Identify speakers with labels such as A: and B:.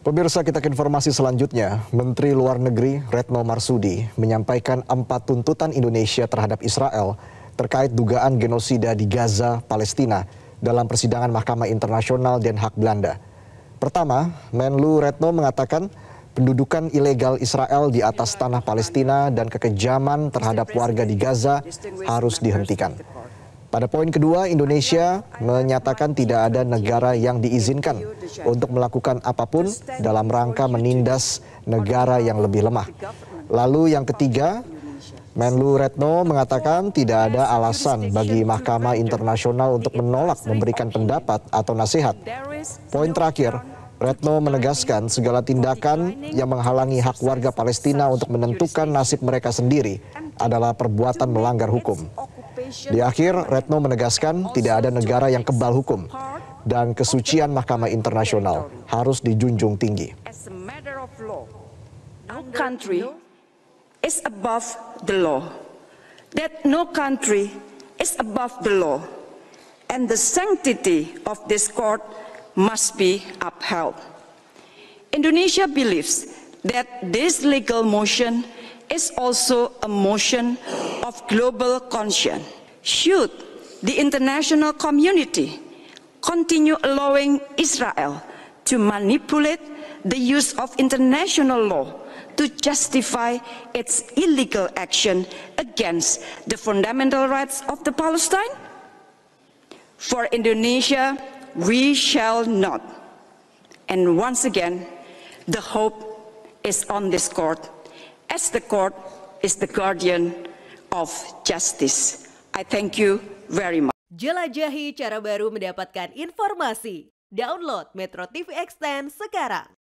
A: Pemirsa kita ke informasi selanjutnya. Menteri Luar Negeri Retno Marsudi menyampaikan empat tuntutan Indonesia terhadap Israel terkait dugaan genosida di Gaza, Palestina dalam persidangan Mahkamah Internasional Den Haag Belanda. Pertama, Menlu Retno mengatakan pendudukan ilegal Israel di atas tanah Palestina dan kekejaman terhadap warga di Gaza harus dihentikan. Pada poin kedua, Indonesia menyatakan tidak ada negara yang diizinkan untuk melakukan apapun dalam rangka menindas negara yang lebih lemah. Lalu yang ketiga, Menlu Retno mengatakan tidak ada alasan bagi Mahkamah Internasional untuk menolak memberikan pendapat atau nasihat. Poin terakhir, Retno menegaskan segala tindakan yang menghalangi hak warga Palestina untuk menentukan nasib mereka sendiri adalah perbuatan melanggar hukum. Di akhir, Retno menegaskan tidak ada negara yang kebal hukum dan kesucian Mahkamah Internasional harus dijunjung tinggi.
B: Our country is above the law. That no country is above the law. And the sanctity of this court must be upheld. Indonesia believes that this legal motion is also a motion of global conscience. Should the international community continue allowing Israel to manipulate the use of international law to justify its illegal action against the fundamental rights of the Palestine? For Indonesia, we shall not. And once again, the hope is on this court, as the court is the guardian of justice. I thank you very much.
A: Jelajahi cara baru mendapatkan informasi. Download Metro TV Extend sekarang.